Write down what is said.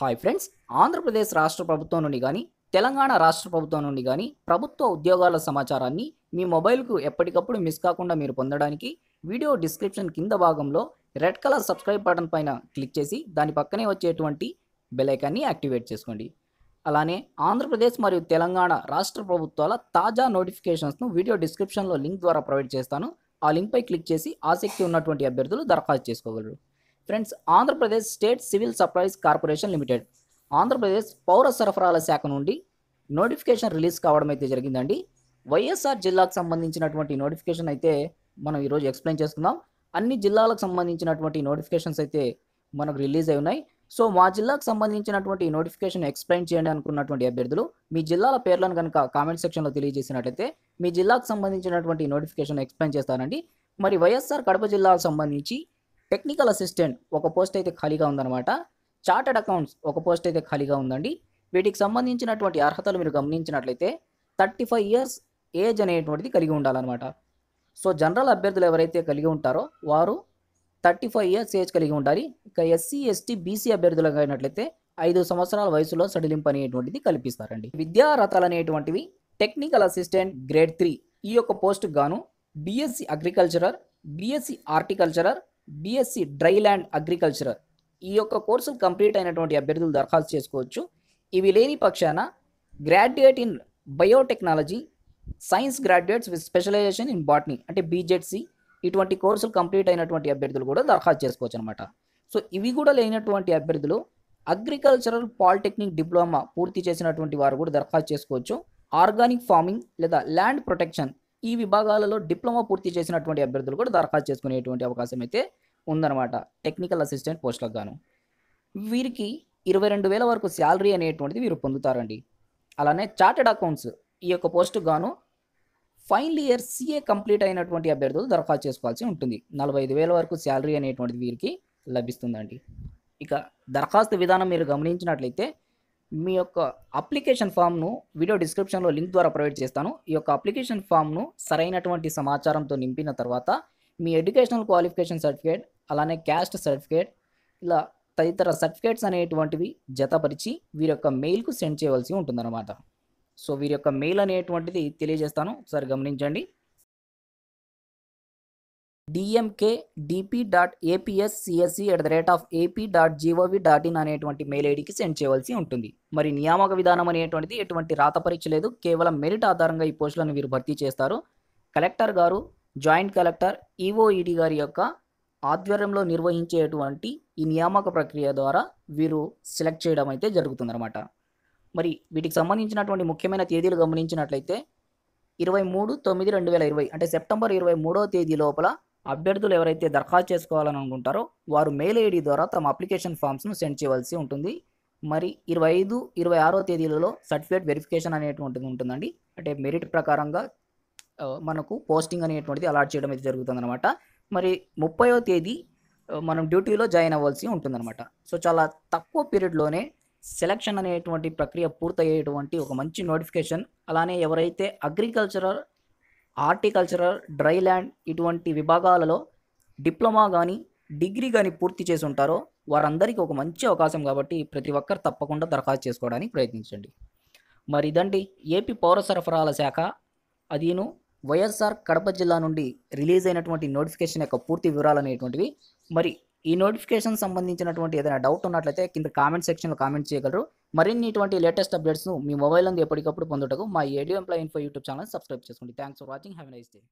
hi friends Andhra Pradesh రాష్ట్ర ప్రభుత్వం నుండి కానీ తెలంగాణ రాష్ట్ర ప్రభుత్వం నుండి కానీ ప్రభుత్వ ఉద్యోగాల సమాచారాన్ని మీ మొబైల్కు ఎప్పటికప్పుడు మిస్ కాకుండా మీరు పొందడానికి వీడియో డిస్క్రిప్షన్ కింద భాగంలో రెడ్ కలర్ సబ్స్క్రైబ్ బటన్ పైన క్లిక్ చేసి దాని పక్కనే వచ్చేటువంటి బెలైకాన్ని యాక్టివేట్ చేసుకోండి అలానే ఆంధ్రప్రదేశ్ మరియు తెలంగాణ రాష్ట్ర ప్రభుత్వాల తాజా నోటిఫికేషన్స్ను వీడియో డిస్క్రిప్షన్లో లింక్ ద్వారా ప్రొవైడ్ చేస్తాను ఆ లింక్పై క్లిక్ చేసి ఆసక్తి ఉన్నటువంటి అభ్యర్థులు దరఖాస్తు చేసుకోగలరు friends Andhra Pradesh state civil supplies corporation limited Andhra Pradesh పౌర సరఫరాల శాఖ నుండి నోటిఫికేషన్ రిలీజ్ కావడం అయితే జరిగిందండి వైఎస్ఆర్ జిల్లాకు సంబంధించినటువంటి నోటిఫికేషన్ అయితే మనం ఈరోజు ఎక్స్ప్లెయిన్ చేసుకుందాం అన్ని జిల్లాలకు సంబంధించినటువంటి నోటిఫికేషన్స్ అయితే మనకు రిలీజ్ అయి ఉన్నాయి సో మా జిల్లాకు సంబంధించినటువంటి నోటిఫికేషన్ ఎక్స్ప్లెయిన్ చేయండి అనుకున్నటువంటి అభ్యర్థులు మీ జిల్లాల పేర్లను కనుక కామెంట్ సెక్షన్లో తెలియజేసినట్లయితే మీ జిల్లాకు సంబంధించినటువంటి నోటిఫికేషన్ ఎక్స్ప్లెయిన్ చేస్తానండి మరి వైఎస్ఆర్ కడప జిల్లాకు సంబంధించి టెక్నికల్ అసిస్టెంట్ ఒక పోస్ట్ అయితే ఖాళీగా ఉందన్నమాట చార్టెడ్ అకౌంట్స్ ఒక పోస్ట్ అయితే ఖాళీగా ఉందండి వీటికి సంబంధించినటువంటి అర్హతలు మీరు గమనించినట్లయితే థర్టీ ఫైవ్ ఇయర్స్ ఏజ్ అనేటువంటిది కలిగి ఉండాలన్నమాట సో జనరల్ అభ్యర్థులు ఎవరైతే కలిగి ఉంటారో వారు థర్టీ ఫైవ్ ఇయర్స్ ఏజ్ కలిగి ఉండాలి ఇక ఎస్సీ ఎస్టీ బీసీ అభ్యర్థులు అయినట్లయితే ఐదు సంవత్సరాల వయసులో సడలింపు అనేటువంటిది కల్పిస్తారండి విద్యారథాలు అనేటువంటివి టెక్నికల్ అసిస్టెంట్ గ్రేడ్ త్రీ ఈ యొక్క పోస్ట్ గాను BSc agriculture BSc horticulture BSc dry land agriculture ఈ యొక్క కోర్సులు కంప్లీట్ అయినటువంటి అభ్యర్థులు దరఖాస్తు చేసుకోవచ్చు ఇవి లేని పక్షాన graduate in biotechnology science graduates with specialization in botany అంటే బీజెడ్సీ ఇటువంటి కోర్సులు కంప్లీట్ అయినటువంటి అభ్యర్థులు కూడా దరఖాస్తు చేసుకోవచ్చు అనమాట సో ఇవి కూడా లేనటువంటి అభ్యర్థులు అగ్రికల్చరల్ పాలిటెక్నిక్ డిప్లొమా పూర్తి చేసినటువంటి వారు కూడా దరఖాస్తు చేసుకోవచ్చు ఆర్గానిక్ ఫార్మింగ్ లేదా ల్యాండ్ ప్రొటెక్షన్ ఈ విభాగాలలో డిప్లొమా పూర్తి చేసినటువంటి అభ్యర్థులు కూడా దరఖాస్తు చేసుకునేటువంటి అవకాశం అయితే ఉందన్నమాట టెక్నికల్ అసిస్టెంట్ పోస్టులకు గాను వీరికి ఇరవై రెండు వేల వరకు శాలరీ అనేటువంటిది వీరు పొందుతారండి అలానే చార్టెడ్ అకౌంట్స్ ఈ యొక్క పోస్టుకు గాను ఫైనల్ ఇయర్ సీఏ కంప్లీట్ అయినటువంటి అభ్యర్థులు దరఖాస్తు చేసుకోవాల్సి ఉంటుంది నలభై ఐదు వేల వరకు శాలరీ అనేటువంటిది వీరికి లభిస్తుందండి ఇక దరఖాస్తు విధానం మీరు గమనించినట్లయితే మీ యొక్క అప్లికేషన్ ఫామ్ను వీడియో డిస్క్రిప్షన్లో లింక్ ద్వారా ప్రొవైడ్ చేస్తాను ఈ యొక్క అప్లికేషన్ ఫామ్ను సరైనటువంటి సమాచారంతో నింపిన తర్వాత మీ ఎడ్యుకేషనల్ క్వాలిఫికేషన్ సర్టిఫికేట్ అలానే క్యాస్ట్ సర్టిఫికేట్ ఇలా తదితర సర్టిఫికేట్స్ అనేటువంటివి జతపరిచి వీరి యొక్క మెయిల్కు సెండ్ చేయవలసి ఉంటుందన్నమాట సో వీరి యొక్క మెయిల్ అనేటువంటిది తెలియజేస్తాను ఒకసారి గమనించండి DMK DP dot APS CSC at the rate of AP dot GOV dot in అనేటువంటి మెయిల్ ఐడికి సెండ్ చేయవలసి ఉంటుంది మరి నియామక విధానం అనేటువంటిది ఎటువంటి రాత పరీక్ష లేదు కేవలం మెరిట్ ఆధారంగా ఈ పోస్టులను వీరు భర్తీ చేస్తారు కలెక్టర్ గారు joint collector EOED e e గారి యొక్క ఆధ్వర్యంలో నిర్వహించేటువంటి ఈ నియామక ప్రక్రియ ద్వారా వీరు సెలెక్ట్ చేయడం అయితే జరుగుతుందన్నమాట మరి వీటికి సంబంధించినటువంటి ముఖ్యమైన తేదీలు గమనించినట్లయితే ఇరవై మూడు తొమ్మిది రెండు వేల ఇరవై అంటే సెప్టెంబర్ ఇరవై మూడో తేదీ లోపల అభ్యర్థులు ఎవరైతే దరఖాస్తు చేసుకోవాలని అనుకుంటారో వారు మెయిల్ ఐడి ద్వారా తమ అప్లికేషన్ ఫామ్స్ను సెండ్ చేయవలసి ఉంటుంది మరి ఇరవై ఐదు ఇరవై ఆరో తేదీలలో సర్టిఫికేట్ వెరిఫికేషన్ అనేటువంటిది ఉంటుందండి అంటే మెరిట్ ప్రకారంగా మనకు పోస్టింగ్ అనేటువంటిది అలాట్ చేయడం అయితే జరుగుతుందన్నమాట మరి ముప్పైవ తేదీ మనం డ్యూటీలో జాయిన్ అవ్వాల్సి ఉంటుందన్నమాట సో చాలా తక్కువ పీరియడ్లోనే సెలక్షన్ అనేటువంటి ప్రక్రియ పూర్తయ్యేటువంటి ఒక మంచి నోటిఫికేషన్ అలానే ఎవరైతే అగ్రికల్చరల్ హార్టికల్చరల్ డ్రై ల్యాండ్ ఇటువంటి విభాగాలలో డిప్లొమా కానీ డిగ్రీ కానీ పూర్తి చేసి ఉంటారో వారందరికీ ఒక మంచి అవకాశం కాబట్టి ప్రతి ఒక్కరు తప్పకుండా దరఖాస్తు చేసుకోవడానికి ప్రయత్నించండి మరి ఇదండి ఏపీ పౌర సరఫరాల శాఖ అదీను వైఎస్ఆర్ కడప జిల్లా నుండి రిలీజ్ అయినటువంటి నోటిఫికేషన్ యొక్క పూర్తి వివరాలు అనేటువంటివి మరి ఈ నోటిఫికేషన్ సంబంధించినటువంటి ఏదైనా డౌట్ ఉన్నట్లయితే కింద కామెంట్ సెక్షన్లో కామెంట్ చేయగలరు మరిన్ని ఇటువంటి లేటెస్ట్ అప్డేట్స్ను మీ మొబైల్ నుండి ఎప్పటికప్పుడు పొందుటకు మా ఏడియో employ info YouTube channel subscribe చేసుకోండి thanks for watching have nice day